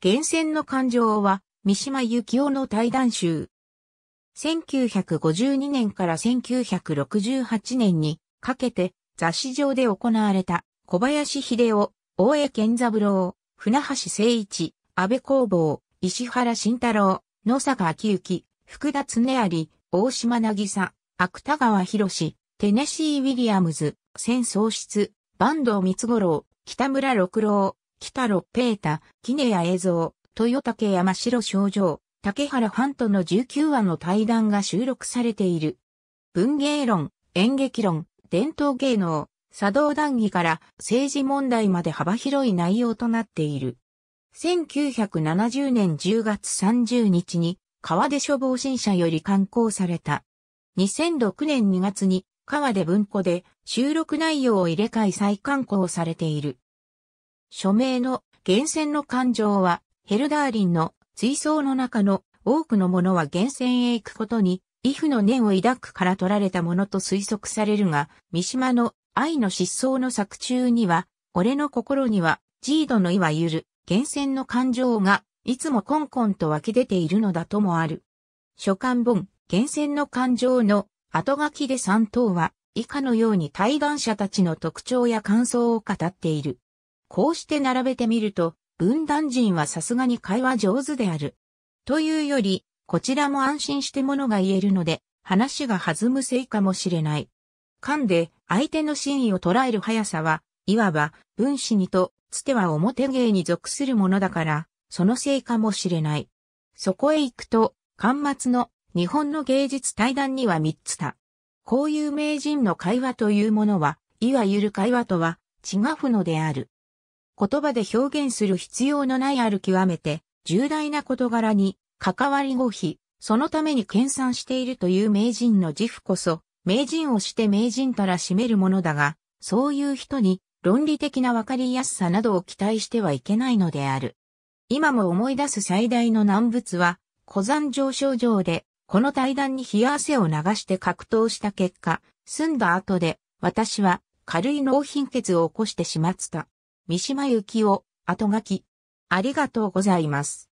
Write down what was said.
厳選の感情は、三島由紀夫の対談集。1952年から1968年にかけて雑誌上で行われた小林秀夫、大江健三郎、船橋誠一、安倍工房、石原慎太郎、野坂昭幸、福田恒有、大島渚、芥川博テネシー・ウィリアムズ、戦喪失、坂東光五郎、北村六郎、北六タ、キネ屋映像、豊竹山城症状、竹原半との19話の対談が収録されている。文芸論、演劇論、伝統芸能、作動談義から政治問題まで幅広い内容となっている。1970年10月30日に川出処防新社より刊行された。2006年2月に川出文庫で収録内容を入れ替え再刊行されている。署名の源泉の感情は、ヘルダーリンの追想の中の多くのものは源泉へ行くことに、イフの念を抱くから取られたものと推測されるが、三島の愛の失踪の作中には、俺の心には、ジードのいわゆる、源泉の感情が、いつもコンコンと湧き出ているのだともある。書簡本、源泉の感情の後書きで3等は、以下のように対談者たちの特徴や感想を語っている。こうして並べてみると、分断人はさすがに会話上手である。というより、こちらも安心してものが言えるので、話が弾むせいかもしれない。噛んで相手の真意を捉える速さは、いわば分子にと、つては表芸に属するものだから、そのせいかもしれない。そこへ行くと、端末の日本の芸術対談には三つだ。こういう名人の会話というものは、いわゆる会話とは違うのである。言葉で表現する必要のないある極めて重大な事柄に関わり語否そのために研鑽しているという名人の自負こそ、名人をして名人たら占めるものだが、そういう人に論理的なわかりやすさなどを期待してはいけないのである。今も思い出す最大の難物は、古山上昇場で、この対談に冷や汗を流して格闘した結果、済んだ後で、私は軽い脳貧血を起こしてしまった。三島由紀夫、後書き。ありがとうございます。